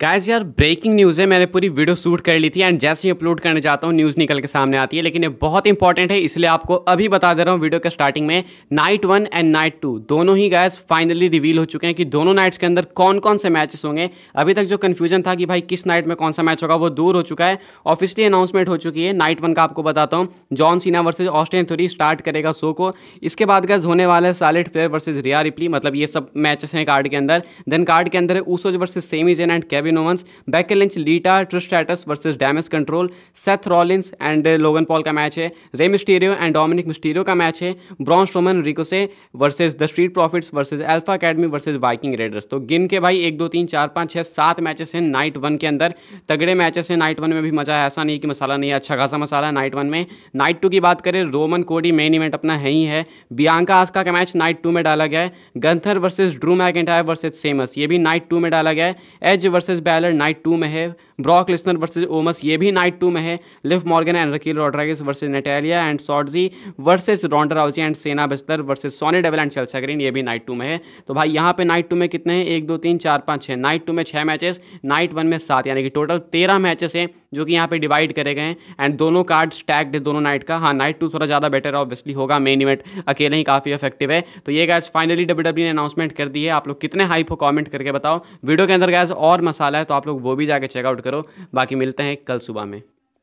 guys यार breaking news है मैंने पूरी वीडियो शूट कर ली थी एंड जैसे ही अपलोड करने जाता हूँ न्यूज़ निकल के सामने आती है लेकिन ये बहुत इंपॉर्टेंट है इसलिए आपको अभी बता दे रहा हूँ वीडियो के स्टार्टिंग में night one and night two दोनों ही गाइज फाइनली रिवील हो चुके हैं कि दोनों नाइट्स के अंदर कौन कौन से मैचेस होंगे अभी तक जो कन्फ्यूजन था कि भाई किस नाइट में कौन सा मैच होगा वो दूर हो चुका है ऑफिशियली अनाउंसमेंट हो चुकी है नाइट वन का आपको बताता हूँ John Cena versus Austin Theory start करेगा शो को इसके बाद गैस होने वाला है Charlotte Flair versus Rhea Ripley मतलब ये सब मैचेस हैं कार्ड के अंदर देन कार्ड के अंदर है Usos versus Sami Zayn and Kevin Owens Becky Lynch Lita Trish Stratus versus Damage Control Seth Rollins and Logan Paul का मैच है Rey Mysterio and Dominik Mysterio का मैच है Braun Strowman Ricochet versus the Street Profits versus Alpha Academy versus Viking Raiders तो गिन के भाई एक दो तीन चार पाँच छः सात मैचेस हैं नाइट वन के अंदर तगड़े मैचेस हैं नाइट वन में भी मजा है ऐसा नहीं कि मसाला नहीं है अच्छा खासा मसाला है नाइट वन में नाइट टू की बात करें रोमन कोडी मेन इवेंट अपना है ही है बियांका आस्का का मैच नाइट टू में डाला गया है Gunther versus Drew McIntyre versus Sheamus ये भी नाइट टू में डाला गया है Edge versus versus Balor night two में है ब्रॉक लिस्नर वर्सेस ओमस ये भी नाइट टू में है Liv Morgan and Raquel Rodriguez versus Natalya and Shotzi versus Ronda Rousey and Shayna Baszler versus Sonya Deville and Chelsea Green ये भी night two में है तो भाई यहाँ पे नाइट टू में कितने हैं एक दो तीन चार पाँच छः नाइट टू में छः मैचेस नाइट वन में सात यानी कि टोटल तेरह मैचेस हैं जो कि यहाँ पे डिवाइड करे गए एंड दोनों कार्ड्स टैग्ड है दोनों नाइट का हाँ नाइट टू थोड़ा ज़्यादा बेटर ऑब्वियसली होगा मेन इवेंट अकेले ही काफ़ी इफेक्टिव है तो ये गैस फाइनली डब्ल्यू ने अनाउंसमेंट कर दी है आप लोग कितने हाइप हो कॉमेंट करके बताओ वीडियो के अंदर गैस और मसाला है तो आप लोग वो भी जाके चेकआउट करो बाकी मिलते हैं कल सुबह में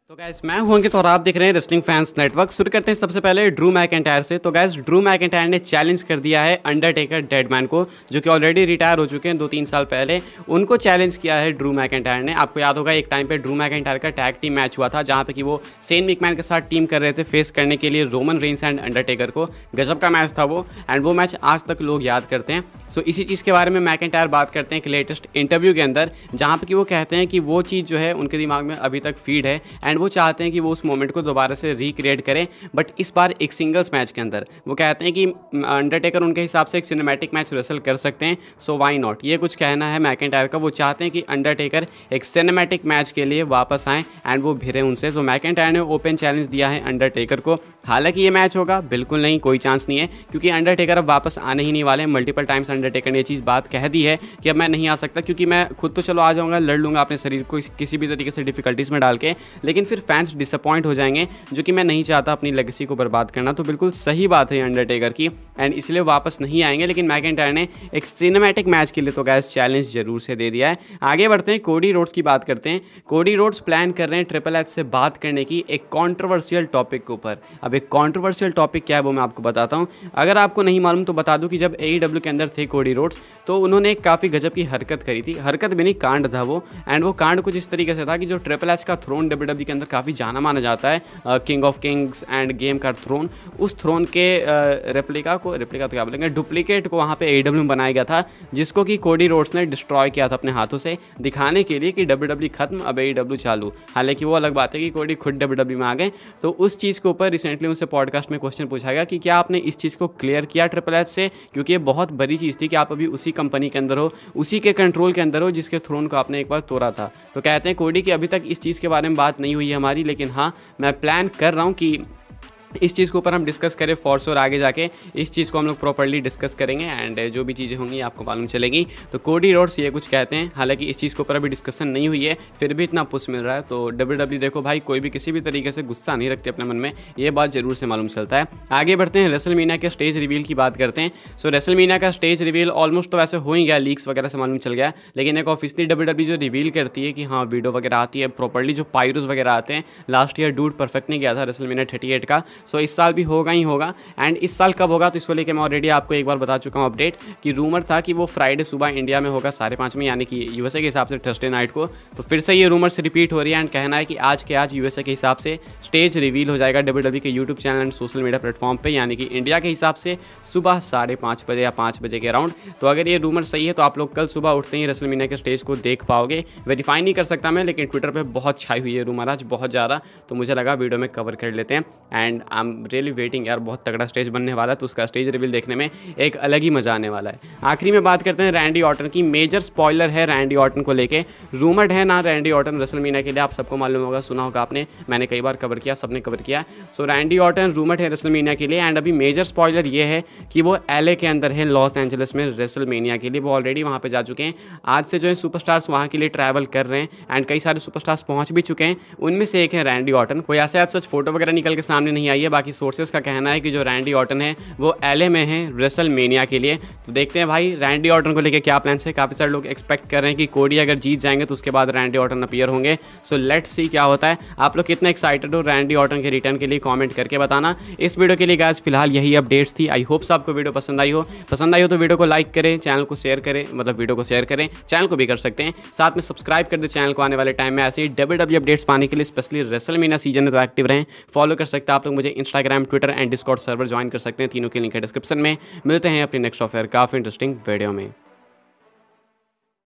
तो गैस मैं हूं अंकित तो और आप देख रहे हैं रेस्लिंग फैंस नेटवर्क शुरू करते हैं सबसे पहले ड्रू मैकेंटायर से तो गैस ड्रू मैकेंटायर ने चैलेंज कर दिया है अंडरटेकर डेडमैन को जो कि ऑलरेडी रिटायर हो चुके हैं दो तीन साल पहले उनको चैलेंज किया है ड्रू मैकेंटायर ने आपको याद होगा एक टाइम पर ड्रू मैकेंटायर का टैग टीम मैच हुआ था जहाँ पर कि वो सेन मिकमैन के साथ टीम कर रहे थे फेस करने के लिए रोमन रेंस एंड अंडरटेकर को गजब का मैच था वो एंड वो मैच आज तक लोग याद करते हैं सो इसी चीज़ के बारे में मैकेंटायर बात करते हैं एक लेटेस्ट इंटरव्यू के अंदर जहाँ पर कि वो कहते हैं कि वो चीज़ जो है उनके दिमाग में अभी तक फीड है एंड एंड वो चाहते हैं कि वो उस मोमेंट को दोबारा से रिक्रिएट करें बट इस बार एक सिंगल्स मैच के अंदर वो कहते हैं कि अंडरटेकर उनके हिसाब से एक सिनेमैटिक मैच रेसल कर सकते हैं सो वाई नॉट ये कुछ कहना है मैकेंटायर का वो चाहते हैं कि अंडरटेकर एक सिनेमैटिक मैच के लिए वापस आएँ एंड वो भिरे उनसे जो मैकेंटायर ने ओपन चैलेंज दिया है अंडरटेकर को हालांकि ये मैच होगा बिल्कुल नहीं कोई चांस नहीं है क्योंकि अंडरटेकर अब वापस आने ही नहीं वाले हैं मल्टीपल टाइम्स अंडरटेकर ने ये चीज़ बात कह दी है कि अब मैं नहीं आ सकता क्योंकि मैं खुद तो चलो आ जाऊँगा लड़ लूँगा अपने शरीर को किसी भी तरीके से डिफिकल्टीज़ में डाल के लेकिन फिर फैंस डिसअपॉइंट हो जाएंगे जो कि मैं नहीं चाहता अपनी लेगेसी को बर्बाद करना तो बिल्कुल सही बात है अंडरटेकर की एंड इसलिए वापस नहीं आएंगे लेकिन मैक ने एक सिनेमेटिक मैच के लिए तो गैस चैलेंज जरूर से दे दिया है आगे बढ़ते हैं कोडी रोड्स की बात करते हैं कोडी रोड्स प्लान कर रहे हैं ट्रिपल एच से बात करने की एक कॉन्ट्रोवर्सियल टॉपिक के ऊपर अब एक कॉन्ट्रोवर्शियल टॉपिक क्या है वो मैं आपको बताता हूँ अगर आपको नहीं मालूम तो बता दूँ कि जब ए e के अंदर थे कोडी रोड्स तो उन्होंने एक काफ़ी गजब की हरकत करी थी हरकत भी नहीं कांड था वो एंड वो कांड कुछ इस तरीके से था कि जो ट्रिपल एच का थ्रोन डब्ल्यू e के अंदर काफ़ी जाना माना जाता है king of kings and game का थ्रोन उस थ्रोन के रेप्लिका को रेप्लिका तो क्या बोलेंगे डुप्लीकेट को वहाँ पर ए डब्ल्यू बनाया गया था जिसको कि कोडी रोड्स ने डिस्ट्रॉय किया था अपने हाथों से दिखाने के लिए कि डब्ल्यू डब्ल्यू e खत्म अब ए डब्ल्यू चालू हालांकि वो अलग बात है कि कोडी खुद डब्ल्यू डब्ल्यू में आ गए तो उस चीज़ के ऊपर रिसेंट लिए उनसे पॉडकास्ट में क्वेश्चन पूछा गया कि क्या आपने इस चीज़ को क्लियर किया ट्रिपल एच से क्योंकि ये बहुत बड़ी चीज़ थी कि आप अभी उसी कंपनी के अंदर हो उसी के कंट्रोल के अंदर हो जिसके थ्रोन को आपने एक बार तोड़ा था तो कहते हैं कोडी कि अभी तक इस चीज़ के बारे में बात नहीं हुई है हमारी लेकिन हाँ मैं प्लान कर रहा हूँ कि इस चीज़ के ऊपर हम डिस्कस करें फोर्स और आगे जाके इस चीज़ को हम लोग प्रॉपरली डिस्कस करेंगे एंड जो भी चीज़ें होंगी आपको मालूम चलेगी तो कोडी रोड्स ये कुछ कहते हैं हालांकि इस चीज़ के ऊपर अभी डिस्कशन नहीं हुई है फिर भी इतना पुश मिल रहा है तो डब्ल्यू देखो भाई कोई भी किसी भी तरीके से गुस्सा नहीं रखते अपने मन में ये बात जरूर से मालूम चलता है आगे बढ़ते हैं रेसल मीना के स्टेज रिवील की बात करते हैं सो रेसल मीना का स्टेज रिवील ऑलमोस्ट तो वैसे हो ही गया लीक्स वगैरह से मालूम चल गया लेकिन एक ऑफिसली डब्ल्यू e जो रिवील करती है कि हाँ वीडियो वगैरह आती है प्रॉपरली जो पायरोज वगैरह आते हैं लास्ट ईयर डूड परफेक्ट नहीं गया था रेसल मीना थर्टी का सो इस साल भी होगा ही होगा एंड इस साल कब होगा तो इसको लेकर मैं ऑलरेडी आपको एक बार बता चुका हूँ अपडेट कि रूमर था कि वो फ्राइडे सुबह इंडिया में होगा साढ़े पाँच में यानी कि यूएसए के हिसाब से थर्सडे नाइट को तो फिर से ये रूमर्स रिपीट हो रही है एंड कहना है कि आज के आज यूएसए के हिसाब से स्टेज रिवील हो जाएगा डब्ल्यू e के YouTube channel and social media platform पर यानी कि इंडिया के हिसाब से सुबह साढ़े बजे या पाँच बजे के अराउंड तो अगर ये रूमर सही है तो आप लोग कल सुबह उठते ही रसल के स्टेज को देख पाओगे वेरीफाई नहीं कर सकता मैं लेकिन ट्विटर पर बहुत छाई हुई है रूमर आज बहुत ज़्यादा तो मुझे लगा वीडियो में कवर कर लेते हैं and I am really waiting यार बहुत तगड़ा स्टेज बनने वाला है तो उसका स्टेज रिविल देखने में एक अलग ही मज़ा आने वाला है आखिरी में बात करते हैं रैंडी ऑटन की मेजर स्पॉयलर है रैंडी ऑटन को लेकर रूमर्ड है ना रैंडी ऑटन रसल मीना के लिए आप सबको मालूम होगा सुना होगा आपने मैंने कई बार कवर किया सबने कवर किया सो रैंडी ऑटन रूमर्ड है रेसल के लिए एंड अभी मेजर स्पॉयलर यह है कि वो एल के अंदर है लॉस एंजलिस में रेसल के लिए वो ऑलरेडी वहाँ पर जा चुके हैं आज से जो है सुपरस्टार्स वहाँ के लिए ट्रैवल कर रहे हैं एंड कई सारे सुपरस्टार्स पहुँच भी चुके हैं उनमें से एक है रैंडी ऑटन कोई ऐसे आज सच फोटो वगैरह निकल के सामने नहीं आई आई है बाकी सोर्सेज का कहना है कि जो रैंडी ऑटन है वो एल में है रेसल मेनिया के लिए तो देखते हैं भाई रैंडी ऑटन को लेकर क्या प्लान्स है काफ़ी सारे लोग एक्सपेक्ट कर रहे हैं कि कोडी अगर जीत जाएंगे तो उसके बाद रैंडी ऑटन अपियर होंगे सो लेट सी क्या होता है आप लोग कितने एक्साइटेड हो रैंडी ऑटन के रिटर्न के लिए कॉमेंट करके बताना इस वीडियो के लिए गायज फिलहाल यही अपडेट्स थी आई होप्स आपको वीडियो पसंद आई हो पसंद आई हो तो वीडियो को लाइक करें चैनल को शेयर करें मतलब वीडियो को शेयर करें चैनल को भी कर सकते हैं साथ में सब्सक्राइब कर दे चैनल को आने वाले टाइम में ऐसे ही डब्ल्यू अपडेट्स पाने के लिए स्पेशली रेसल मीना सीजन में तो एक्टिव रहें फॉलो कर सकते हैं आप लोग मुझे मुझे Instagram Twitter and Discord server join कर सकते हैं तीनों के लिंक है डिस्क्रिप्शन में मिलते हैं अपने नेक्स्ट सॉफ्टवेयर काफ़ी इंटरेस्टिंग वीडियो में